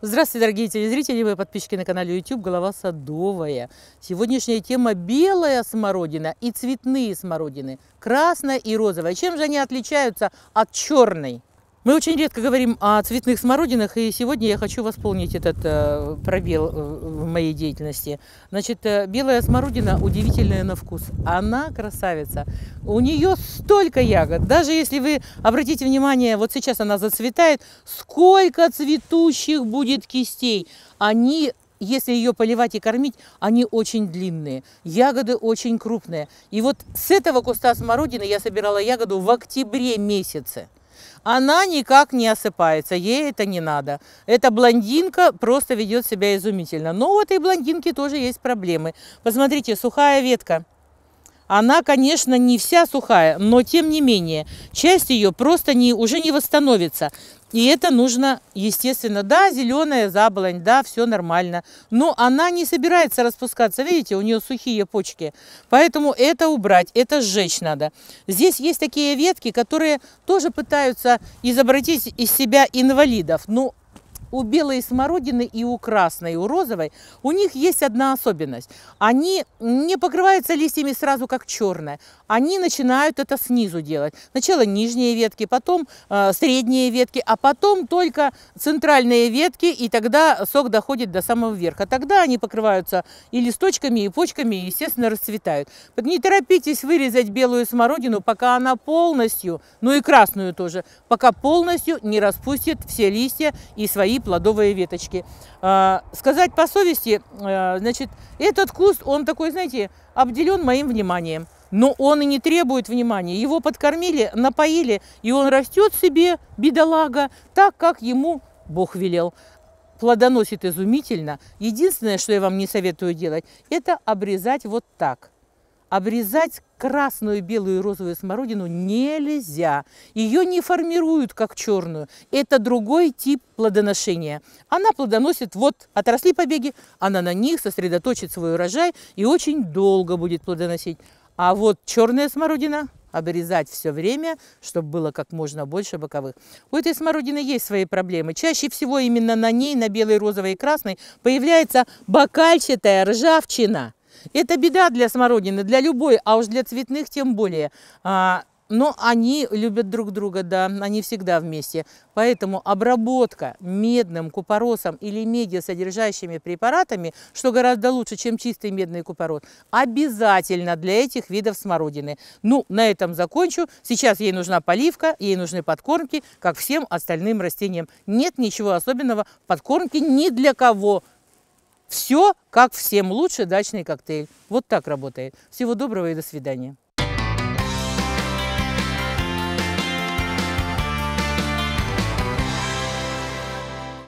Здравствуйте, дорогие телезрители и подписчики на канале YouTube «Голова садовая». Сегодняшняя тема – белая смородина и цветные смородины, красная и розовая. Чем же они отличаются от черной? Мы очень редко говорим о цветных смородинах, и сегодня я хочу восполнить этот э, пробел э, в моей деятельности. Значит, э, белая смородина удивительная на вкус. Она красавица. У нее столько ягод. Даже если вы обратите внимание, вот сейчас она зацветает, сколько цветущих будет кистей. Они если ее поливать и кормить, они очень длинные, ягоды очень крупные. И вот с этого куста смородины я собирала ягоду в октябре месяце. Она никак не осыпается, ей это не надо. Эта блондинка просто ведет себя изумительно. Но у этой блондинки тоже есть проблемы. Посмотрите, сухая ветка. Она, конечно, не вся сухая, но тем не менее, часть ее просто не, уже не восстановится. И это нужно, естественно, да, зеленая заболонь, да, все нормально. Но она не собирается распускаться, видите, у нее сухие почки. Поэтому это убрать, это сжечь надо. Здесь есть такие ветки, которые тоже пытаются изобратить из себя инвалидов. Но ну, у белой смородины и у красной, и у розовой, у них есть одна особенность. Они не покрываются листьями сразу, как черная. Они начинают это снизу делать. Сначала нижние ветки, потом э, средние ветки, а потом только центральные ветки, и тогда сок доходит до самого верха. Тогда они покрываются и листочками, и почками, и, естественно, расцветают. Так не торопитесь вырезать белую смородину, пока она полностью, ну и красную тоже, пока полностью не распустит все листья и свои плодовые веточки. А, сказать по совести, э, значит, этот куст, он такой, знаете, обделен моим вниманием. Но он и не требует внимания. Его подкормили, напоили, и он растет себе, бедолага, так, как ему Бог велел плодоносит изумительно. Единственное, что я вам не советую делать, это обрезать вот так. Обрезать красную, белую и розовую смородину нельзя. Ее не формируют как черную. Это другой тип плодоношения. Она плодоносит, вот отросли побеги, она на них сосредоточит свой урожай и очень долго будет плодоносить. А вот черная смородина обрезать все время, чтобы было как можно больше боковых. У этой смородины есть свои проблемы. Чаще всего именно на ней, на белой, розовой и красной, появляется бокальчатая ржавчина – это беда для смородины, для любой, а уж для цветных тем более. А, но они любят друг друга, да, они всегда вместе. Поэтому обработка медным купоросом или меди содержащими препаратами, что гораздо лучше, чем чистый медный купорос, обязательно для этих видов смородины. Ну, на этом закончу. Сейчас ей нужна поливка, ей нужны подкормки, как всем остальным растениям. Нет ничего особенного подкормки ни для кого. Все, как всем лучше, дачный коктейль. Вот так работает. Всего доброго и до свидания.